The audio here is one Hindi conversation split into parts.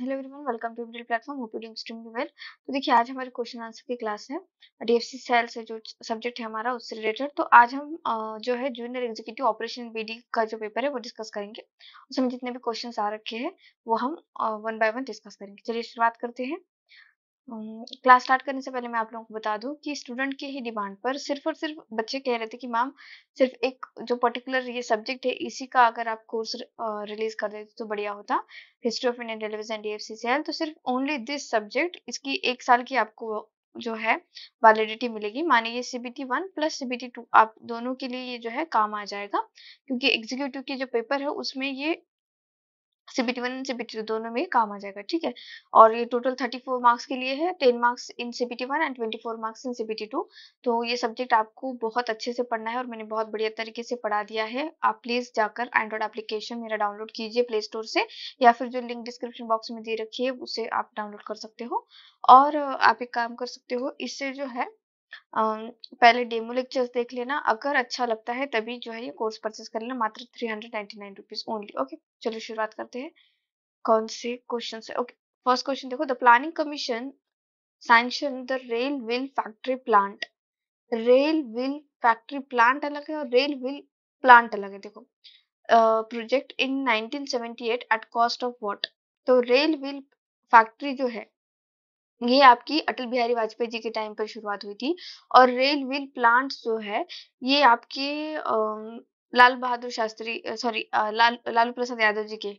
Hello everyone welcome to digital platform hope you doing extremely well तो देखिए आज हमारे क्वेश्चन आंसर की क्लास है डीएफसी सेल से जो सब्जेक्ट है हमारा उससे रिलेटेड तो आज हम जो है जूनियर एग्जीक्यूटिव ऑपरेशन बीडी का जो पेपर है वो डिस्कस करेंगे उसमें जितने भी क्वेश्चन आ रखे हैं वो हम वन बाय वन डिस्कस करेंगे चलिए शुरुआत करते हैं क्लास स्टार्ट करने से पहले मैं आप लोगों को बता दूं कि स्टूडेंट के ही डिमांड पर सिर्फ और सिर्फ बच्चे कह रहे थे कि मैम सिर्फ एक जो पर्टिकुलर ये सब्जेक्ट है इसी का अगर आप कोर्स रिलीज कर देते तो बढ़िया होता history of Indian railway and D से है तो सिर्फ ओनली दिस सब्जेक्ट इसकी एक साल की आपको जो है वैलिडिटी मिलेगी माने ये CBT one plus CBT two आप दोनों के लिए ये जो है काम आ जाएगा क्योंकि एग्जीक्यूटिव के जो पेपर है उसमें ये सीबीटी वन एंड सीबीटी दोनों में काम आ जाएगा ठीक है और ये टोटल थर्टी फोर मार्क्स के लिए है ten marks in CBT one and twenty four marks in CBT two तो ये सब्जेक्ट आपको बहुत अच्छे से पढ़ना है और मैंने बहुत बढ़िया तरीके से पढ़ा दिया है आप प्लीज जाकर एंड्रॉइड एप्लीकेशन मेरा डाउनलोड कीजिए प्ले स्टोर से या फिर जो लिंक डिस्क्रिप्शन बॉक्स में दे रखी है उसे आप डाउनलोड कर सकते हो और आप एक काम कर सकते हो इससे जो है पहले डेमो लेक्चर्स देख लेना अगर अच्छा लगता है तभी जो है ये कोर्स परचेस कर लेना मात्र three hundred nine rupees only okay चलो शुरुआत करते हैं कौन से क्वेश्चन है ओके फर्स्ट क्वेश्चन देखो the planning commission sanction the rail wheel factory plant rail wheel factory plant अलग है और रेल विल प्लांट अलग है देखो project in 1978 at cost of what तो रेल विल फैक्ट्री जो है ये आपकी अटल बिहारी वाजपेयी जी के टाइम पर शुरुआत हुई थी और रेल व्हील प्लांट जो है ये आपके लाल बहादुर शास्त्री सॉरी लाल लालू प्रसाद यादव जी के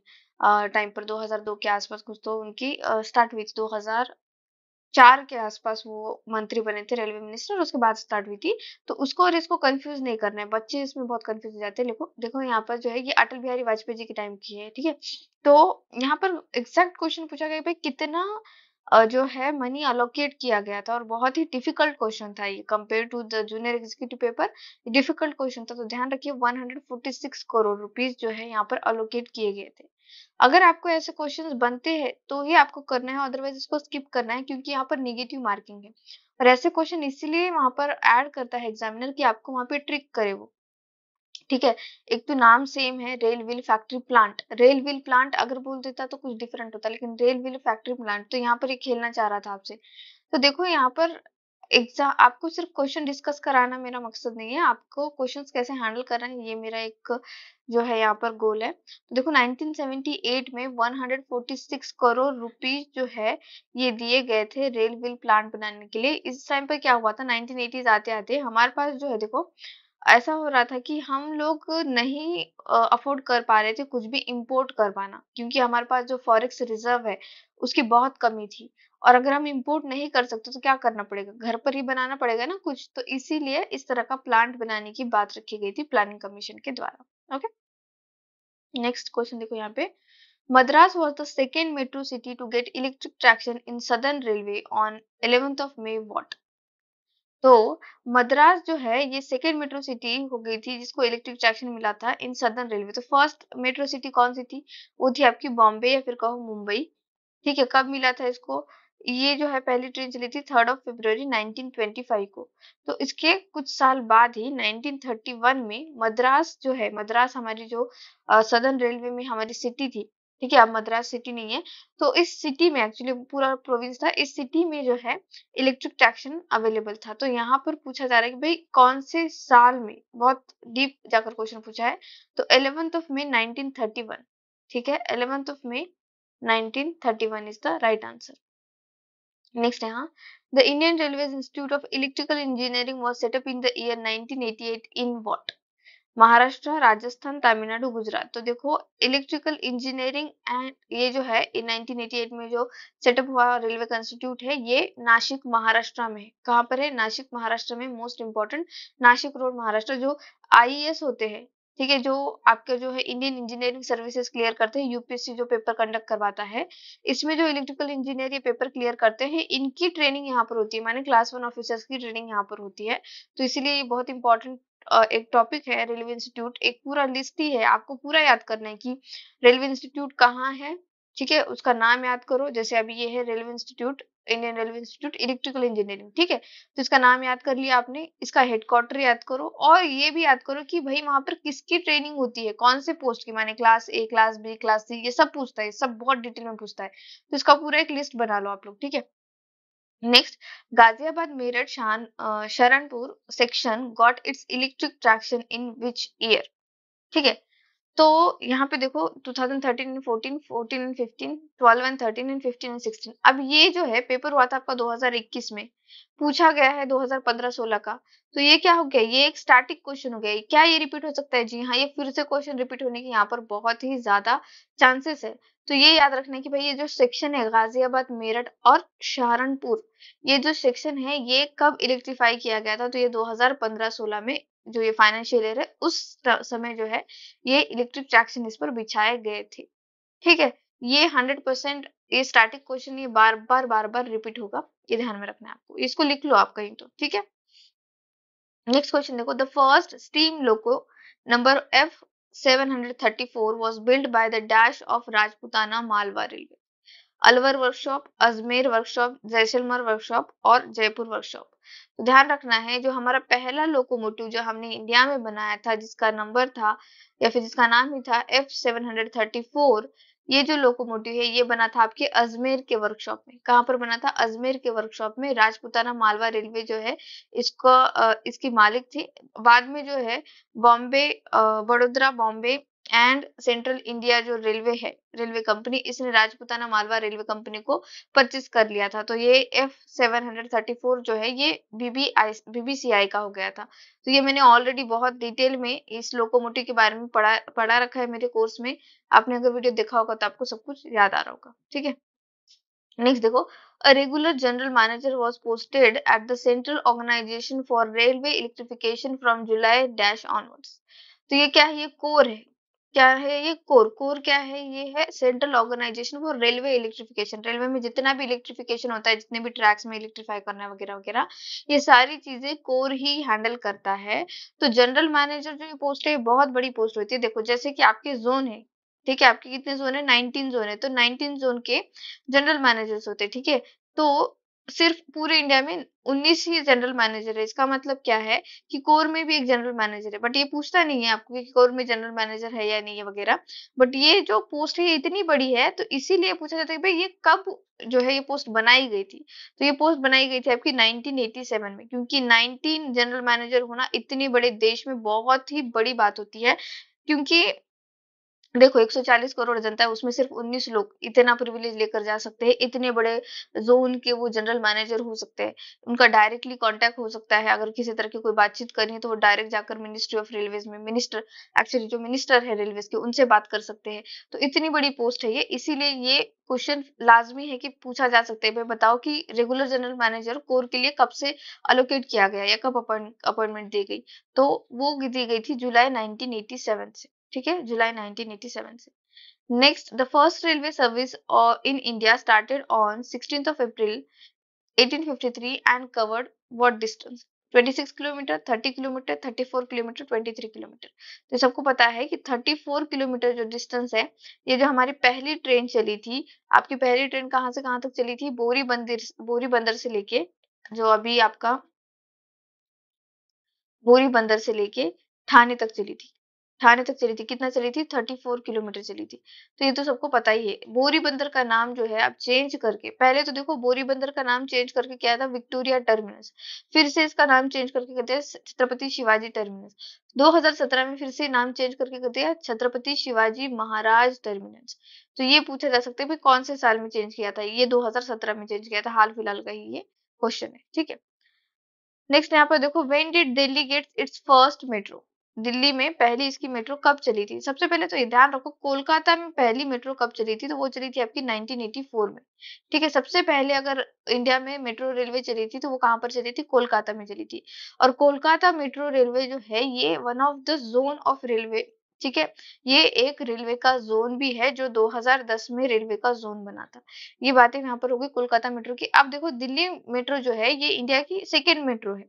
टाइम पर 2002 के आसपास कुछ तो उनकी स्टार्ट हुई थी 2004 के आसपास वो मंत्री बने थे रेलवे मिनिस्टर और उसके बाद स्टार्ट हुई थी तो उसको और इसको कंफ्यूज नहीं करना है बच्चे इसमें बहुत कंफ्यूज हो जाते हैं देखो देखो यहाँ पर जो है ये अटल बिहारी वाजपेयी जी के टाइम की है ठीक है तो यहाँ पर एग्जैक्ट क्वेश्चन पूछा गया भाई कितना जो है मनी अलोकेट किया गया था और बहुत ही डिफिकल्ट क्वेश्चन था ये compare to the junior executive paper difficult question था तो ध्यान रखिए 146 करोड़ रुपीस जो है यहाँ पर अलोकेट किए गए थे अगर आपको ऐसे क्वेश्चंस बनते हैं तो ये आपको करना है अदरवाइज इसको स्किप करना है क्योंकि यहाँ पर निगेटिव मार्किंग है और ऐसे क्वेश्चन इसीलिए वहां पर एड करता है एग्जामिनर की आपको वहां पे ट्रिक करे वो ठीक है एक तो नाम सेम है rail wheel factory plant rail wheel plant अगर बोल देता तो कुछ डिफरेंट होता लेकिन रेल व्हील फैक्ट्री प्लांट तो यहाँ पर ये खेलना चाह रहा था आपसे तो देखो यहाँ पर एग्जाम आपको सिर्फ क्वेश्चन डिस्कस कराना मेरा मकसद नहीं है आपको क्वेश्चंस कैसे हैंडल कर रहे हैं ये मेरा एक जो है यहाँ पर गोल है तो देखो 1978 में 146 करोड़ रुपीज जो है ये दिए गए थे रेल व्हील प्लांट बनाने के लिए इस टाइम पर क्या हुआ था 1980s आते आते हमारे पास जो है देखो ऐसा हो रहा था कि हम लोग नहीं अफोर्ड कर पा रहे थे कुछ भी इम्पोर्ट कर पाना क्योंकि हमारे पास जो फॉरेक्स रिजर्व है उसकी बहुत कमी थी और अगर हम इम्पोर्ट नहीं कर सकते तो क्या करना पड़ेगा घर पर ही बनाना पड़ेगा ना कुछ तो इसीलिए इस तरह का प्लांट बनाने की बात रखी गई थी प्लानिंग कमीशन के द्वारा ओके नेक्स्ट क्वेश्चन देखो यहाँ पे Madras was the second metro city to get electric traction in Southern Railway on eleventh of May what तो मद्रास जो है ये सेकेंड मेट्रो सिटी हो गई थी जिसको इलेक्ट्रिक ट्रैक्शन मिला था इन सदर्न रेलवे तो फर्स्ट मेट्रो सिटी कौन सी थी वो थी आपकी बॉम्बे या फिर कहो मुंबई ठीक है कब मिला था इसको ये जो है पहली ट्रेन चली थी थर्ड ऑफ फेब्रवरी 1925 को तो इसके कुछ साल बाद ही 1931 में मद्रास जो है मद्रास हमारी जो सदर्न रेलवे में हमारी सिटी थी ठीक है अब मद्रास सिटी नहीं है तो इस सिटी में एक्चुअली पूरा प्रोविंस था इस सिटी में जो है इलेक्ट्रिक ट्रैक्शन अवेलेबल था तो यहाँ पर पूछा जा रहा है कि भाई कौन से साल में बहुत डीप जाकर क्वेश्चन पूछा है तो एलेवेंथ ऑफ मे नाइनटीन ठीक है eleventh of May nineteen is the right answer next है हाँ the Indian Railway Institute of Electrical Engineering was set up in the year at in what Maharashtra Rajasthan Tamil Nadu Gujarat तो देखो इलेक्ट्रिकल इंजीनियरिंग एंड ये जो है 1988 में जो सेटअप हुआ रेलवे इंस्टीट्यूट है ये नासिक महाराष्ट्र में कहाँ पर है नासिक महाराष्ट्र में most important Nashik road Maharashtra जो आई e होते हैं ठीक है जो आपके जो है इंडियन इंजीनियरिंग सर्विसेज क्लियर करते हैं यूपीएससी जो पेपर कंडक्ट करवाता है इसमें जो इलेक्ट्रिकल इंजीनियर ये पेपर क्लियर करते हैं इनकी ट्रेनिंग यहाँ पर होती है माने क्लास वन ऑफिसर्स की ट्रेनिंग यहाँ पर होती है तो इसीलिए ये बहुत इंपॉर्टेंट एक टॉपिक है रेलवे इंस्टीट्यूट एक पूरा लिस्ट ही है आपको पूरा याद करना है कि रेलवे इंस्टीट्यूट कहाँ है ठीक है उसका नाम याद करो जैसे अभी ये है railway institute Indian Railway Institute Electrical Engineering ठीक है तो इसका नाम याद कर लिया आपने इसका हेडक्वार्टर याद करो और ये भी याद करो कि भाई वहां पर किसकी ट्रेनिंग होती है कौन से पोस्ट की माने class A class B class C ये सब पूछता है सब बहुत डिटेल में पूछता है तो इसका पूरा एक लिस्ट बना लो आप लोग ठीक है next Ghaziabad Meerut Saharanpur section got its electric traction in which year ठीक है तो यहाँ पे देखो 2013 एंड 14, एंड 15, 12 13 15 16. अब ये जो है पेपर हुआ था आपका 2021 में पूछा गया है 2015-16 का तो ये क्या हो गया ये एक स्टैटिक क्वेश्चन हो गया क्या ये रिपीट हो सकता है जी हाँ ये फिर से क्वेश्चन रिपीट होने के यहाँ पर बहुत ही ज्यादा चांसेस है तो ये याद रखना कि भाई ये जो सेक्शन है गाजियाबाद मेरठ और सहारनपुर ये जो सेक्शन है ये कब इलेक्ट्रीफाई किया गया था तो ये 2015-16 में जो ये फाइनेंशियल ईयर है उस समय जो है ये इलेक्ट्रिक ट्रैक्शन इस पर बिछाए गए थे ठीक है ये हंड्रेड परसेंट ये स्टैटिक क्वेश्चन ये बार बार बार बार रिपीट होगा ये ध्यान में रखना है आपको इसको लिख लो आप कहीं तो ठीक है नेक्स्ट क्वेश्चन देखो the first steam loco number F 734 was built by the dash of Rajputana Malwa railway Alwar workshop Ajmer workshop Jaisalmer workshop और जयपुर वर्कशॉप तो ध्यान रखना है जो हमारा पहला लोकोमोटिव जो हमने इंडिया में बनाया था जिसका नंबर था या फिर जिसका नाम ही था F seven hundred thirty four ये जो लोकोमोटिव है ये बना था आपके अजमेर के वर्कशॉप में कहाँ पर बना था अजमेर के वर्कशॉप में राजपुताना मालवा रेलवे जो है इसको इसकी मालिक थी बाद में जो है बॉम्बे बड़ोदरा बॉम्बे एंड सेंट्रल इंडिया जो रेलवे है रेलवे कंपनी इसने राजपुताना मालवा रेलवे कंपनी को परचेज कर लिया था तो ये F seven hundred thirty four जो है ये बीबीआई बीबीसीआई का हो गया था तो ये मैंने ऑलरेडी बहुत डिटेल में इस लोकोमोटिव के बारे में पढ़ा पढ़ा रखा है मेरे कोर्स में आपने अगर वीडियो देखा होगा तो आपको सब कुछ याद आ रहा होगा ठीक है नेक्स्ट देखो a regular general manager was posted at the Central Organisation for Railway Electrification from July dash onwards तो ये क्या है ये कोर है क्या है ये कोर कोर क्या है ये है Central Organisation for Railway Electrification railway में जितना भी इलेक्ट्रिफिकेशन होता है जितने भी ट्रैक्स में इलेक्ट्रीफाई करना वगैरह वगैरह ये सारी चीजें कोर ही हैंडल करता है तो जनरल मैनेजर जो ये पोस्ट है बहुत बड़ी पोस्ट होती है देखो जैसे कि आपके जोन है ठीक है आपके कितने जोन है नाइनटीन जोन है तो नाइनटीन जोन के जनरल मैनेजर्स होते हैं ठीक है तो सिर्फ पूरे इंडिया में उन्नीस ही जनरल मैनेजर है इसका मतलब क्या है कि कोर में भी एक जनरल मैनेजर है बट ये पूछता नहीं है आपको कि कोर में जनरल मैनेजर है या नहीं है वगैरह बट ये जो पोस्ट है इतनी बड़ी है तो इसीलिए पूछा जाता है भाई ये कब जो है ये पोस्ट बनाई गई थी तो ये पोस्ट बनाई गई थी आपकी 1987 में क्योंकि 19 जनरल मैनेजर होना इतने बड़े देश में बहुत ही बड़ी बात होती है क्योंकि देखो 140 करोड़ जनता है उसमें सिर्फ 19 लोग इतना प्रिविलेज लेकर जा सकते हैं इतने बड़े जो उनके वो जनरल मैनेजर हो सकते हैं उनका डायरेक्टली कांटेक्ट हो सकता है अगर किसी तरह की कोई बातचीत करनी है तो वो डायरेक्ट जाकर मिनिस्ट्री ऑफ रेलवेज में मिनिस्टर एक्चुअली जो मिनिस्टर है रेलवेज के उनसे बात कर सकते हैं तो इतनी बड़ी पोस्ट है ये इसीलिए ये क्वेश्चन लाजमी है कि पूछा जा सकता है भाई बताओ कि रेगुलर जनरल मैनेजर कोर के लिए कब से अलोकेट किया गया या कब अपॉइंटमेंट दी गई तो वो दी गई थी जुलाई 1987 से ठीक है जुलाई 1987 से next the first railway service in India started on 16th of April 1853 and covered what distance 26 kilometre 30 kilometre 34 kilometre 23 kilometre तो सबको पता है कि 34 किलोमीटर जो डिस्टेंस है ये जो हमारी पहली ट्रेन चली थी आपकी पहली ट्रेन कहाँ से कहाँ तक चली थी बोरी बंदर बोरी बंदर से लेके जो अभी आपका बोरी बंदर से लेके ठाणे तक चली थी थाने तक चली थी कितना चली थी थर्टी फोर किलोमीटर चली थी तो ये तो सबको पता ही है बोरी बंदर का नाम जो है अब चेंज करके पहले तो देखो बोरी बंदर का नाम चेंज करके क्या था विक्टोरिया टर्मिनस फिर से इसका नाम चेंज करके कहते हैं छत्रपति शिवाजी टर्मिनस 2017 में फिर से नाम चेंज करके कहते हैं छत्रपति शिवाजी महाराज टर्मिनस तो ये पूछा जा सकता है कौन से साल में चेंज किया था ये दो में चेंज किया था हाल फिलहाल का ही ये क्वेश्चन है ठीक है नेक्स्ट यहाँ पर देखो when did Delhi gets its first metro Delhi में पहली इसकी मेट्रो कब चली थी सबसे पहले तो ये ध्यान रखो कोलकाता में पहली मेट्रो कब चली थी तो वो चली थी आपकी 1984 में ठीक है सबसे पहले अगर इंडिया में मेट्रो रेलवे चली थी तो वो कहाँ पर चली थी कोलकाता में चली थी और कोलकाता मेट्रो रेलवे जो है ये one of the zone of railway ठीक है ये एक रेलवे का जोन भी है जो 2010 में रेलवे का जोन बना था ये बातें यहाँ पर होगी कोलकाता मेट्रो की अब देखो दिल्ली मेट्रो जो है ये इंडिया की सेकेंड मेट्रो है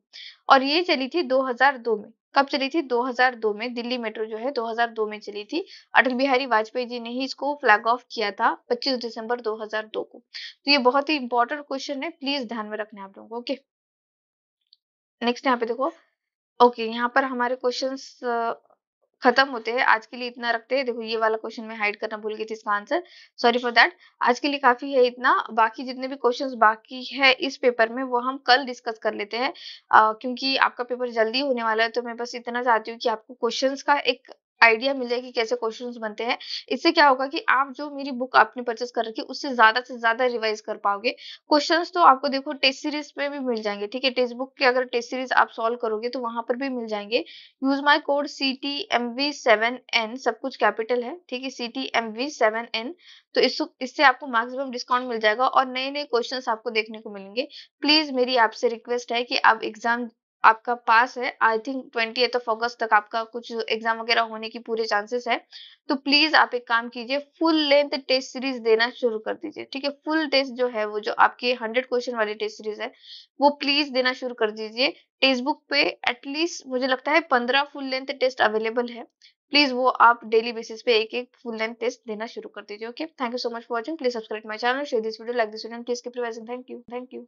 और ये चली थी 2002 में कब चली थी 2002 में दिल्ली मेट्रो जो है 2002 में चली थी अटल बिहारी वाजपेयी जी ने ही इसको फ्लैग ऑफ किया था 25 दिसंबर 2002 को तो ये बहुत ही इंपॉर्टेंट क्वेश्चन है प्लीज ध्यान में रखना आप लोगों को ओके नेक्स्ट यहाँ पे देखो ओके यहाँ पर हमारे क्वेश्चन खत्म होते हैं आज के लिए इतना रखते हैं देखो ये वाला क्वेश्चन में हाइड करना भूल गई थी इसका आंसर सॉरी फॉर दैट आज के लिए काफी है इतना बाकी जितने भी क्वेश्चंस बाकी है इस पेपर में वो हम कल डिस्कस कर लेते हैं क्योंकि आपका पेपर जल्दी होने वाला है तो मैं बस इतना चाहती हूँ कि आपको क्वेश्चन का एक आइडिया मिले कि कैसे क्वेश्चंस बनते हैं इससे क्या होगा कि आप जो मेरी बुक आपने परचेस कर रखी उससे ज्यादा से ज्यादा रिवाइज कर पाओगे क्वेश्चंस तो आपको देखो टेस्ट सीरीज में भी मिल जाएंगे ठीक है टेस्ट बुक के अगर टेस्ट सीरीज आप सॉल्व करोगे तो वहां पर भी मिल जाएंगे use my code C T M V seven N सब कुछ कैपिटल है ठीक है C T M V seven N तो इससे आपको मैक्सिमम डिस्काउंट मिल जाएगा और नए नए क्वेश्चन आपको देखने को मिलेंगे प्लीज मेरी आपसे रिक्वेस्ट है कि आप एग्जाम आपका पास है I think twenty of August तक आपका कुछ एग्जाम वगैरह होने की पूरे चांसेस है तो प्लीज आप एक काम कीजिए फुल लेंथ टेस्ट सीरीज देना शुरू कर दीजिए ठीक है फुल टेस्ट जो है वो जो आपकी हंड्रेड क्वेश्चन वाली टेस्ट सीरीज है वो प्लीज देना शुरू कर दीजिए टेक्स्ट बुक पे एटलीस्ट मुझे लगता है पंद्रह फुल लेंथ टेस्ट अवेलेबल है प्लीज वो आप डेली बेसिस पे एक एक फुल लेंथ टेस्ट देना शुरू कर दीजिए okay thank you so much for watching please subscribe my channel share this video like this video please thank you thank you